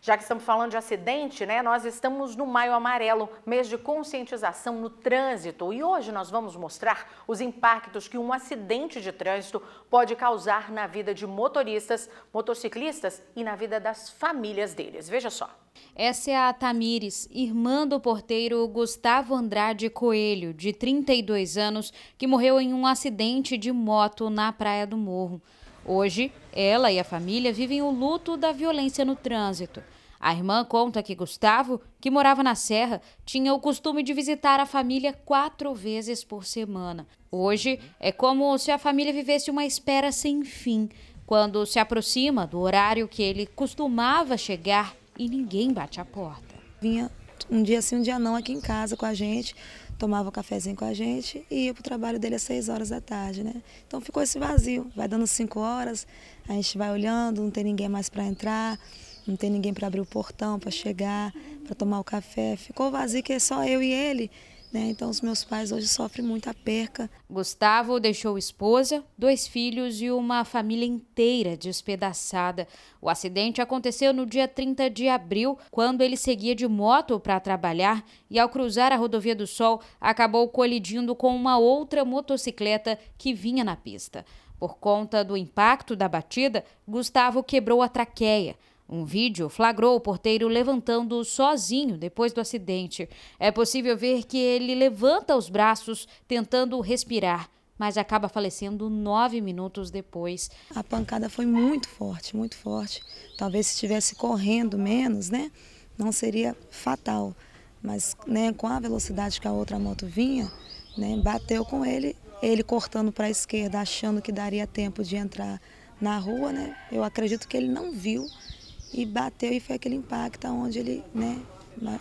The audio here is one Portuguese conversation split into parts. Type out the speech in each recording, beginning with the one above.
Já que estamos falando de acidente, né? Nós estamos no Maio Amarelo, mês de conscientização no trânsito, e hoje nós vamos mostrar os impactos que um acidente de trânsito pode causar na vida de motoristas, motociclistas e na vida das famílias deles. Veja só. Essa é a Tamires, irmã do porteiro Gustavo Andrade Coelho, de 32 anos, que morreu em um acidente de moto na Praia do Morro. Hoje, ela e a família vivem o luto da violência no trânsito. A irmã conta que Gustavo, que morava na Serra, tinha o costume de visitar a família quatro vezes por semana. Hoje é como se a família vivesse uma espera sem fim, quando se aproxima do horário que ele costumava chegar e ninguém bate a porta. Vinha um dia sim, um dia não aqui em casa com a gente, tomava um cafezinho com a gente e ia para o trabalho dele às 6 horas da tarde, né? Então ficou esse vazio, vai dando 5 horas, a gente vai olhando, não tem ninguém mais para entrar, não tem ninguém para abrir o portão, para chegar, para tomar o café. Ficou vazio que é só eu e ele. Né? Então, os meus pais hoje sofrem muita perca. Gustavo deixou esposa, dois filhos e uma família inteira despedaçada. O acidente aconteceu no dia 30 de abril, quando ele seguia de moto para trabalhar e, ao cruzar a rodovia do Sol, acabou colidindo com uma outra motocicleta que vinha na pista. Por conta do impacto da batida, Gustavo quebrou a traqueia. Um vídeo flagrou o porteiro levantando sozinho depois do acidente. É possível ver que ele levanta os braços tentando respirar, mas acaba falecendo nove minutos depois. A pancada foi muito forte, muito forte. Talvez se estivesse correndo menos, né, não seria fatal. Mas né, com a velocidade que a outra moto vinha, né, bateu com ele, ele cortando para a esquerda, achando que daria tempo de entrar na rua. Né, eu acredito que ele não viu e bateu e foi aquele impacto onde ele, né,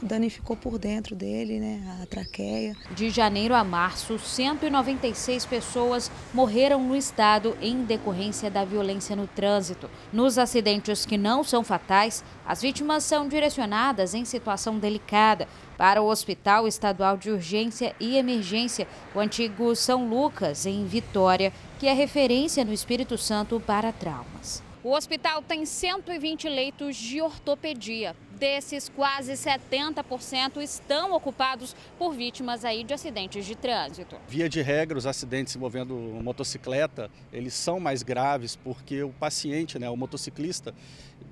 danificou por dentro dele, né, a traqueia. De janeiro a março, 196 pessoas morreram no estado em decorrência da violência no trânsito. Nos acidentes que não são fatais, as vítimas são direcionadas em situação delicada para o Hospital Estadual de Urgência e Emergência, o antigo São Lucas, em Vitória, que é referência no Espírito Santo para traumas. O hospital tem 120 leitos de ortopedia. Desses, quase 70% estão ocupados por vítimas aí de acidentes de trânsito. Via de regra, os acidentes envolvendo motocicleta, eles são mais graves porque o paciente, né, o motociclista,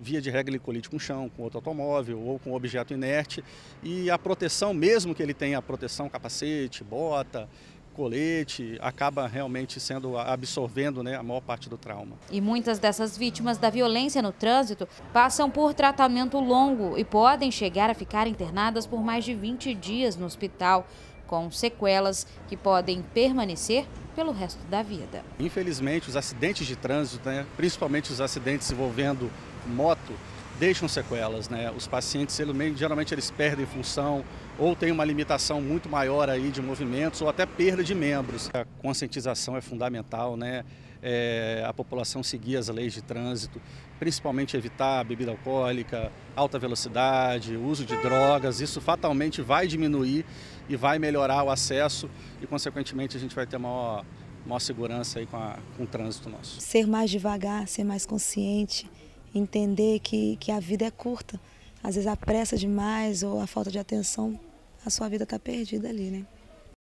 via de regra ele colide com o chão, com outro automóvel ou com objeto inerte e a proteção, mesmo que ele tenha proteção, capacete, bota, colete, acaba realmente sendo absorvendo né, a maior parte do trauma. E muitas dessas vítimas da violência no trânsito passam por tratamento longo e podem chegar a ficar internadas por mais de 20 dias no hospital, com sequelas que podem permanecer pelo resto da vida. Infelizmente, os acidentes de trânsito, né, principalmente os acidentes envolvendo moto, deixam sequelas, né? Os pacientes, eles, geralmente eles perdem função ou têm uma limitação muito maior aí de movimentos ou até perda de membros. A conscientização é fundamental, né? É, a população seguir as leis de trânsito, principalmente evitar bebida alcoólica, alta velocidade, uso de drogas, isso fatalmente vai diminuir e vai melhorar o acesso e, consequentemente, a gente vai ter maior, maior segurança aí com, a, com o trânsito nosso. Ser mais devagar, ser mais consciente, entender que, que a vida é curta. Às vezes a pressa demais ou a falta de atenção, a sua vida está perdida ali, né?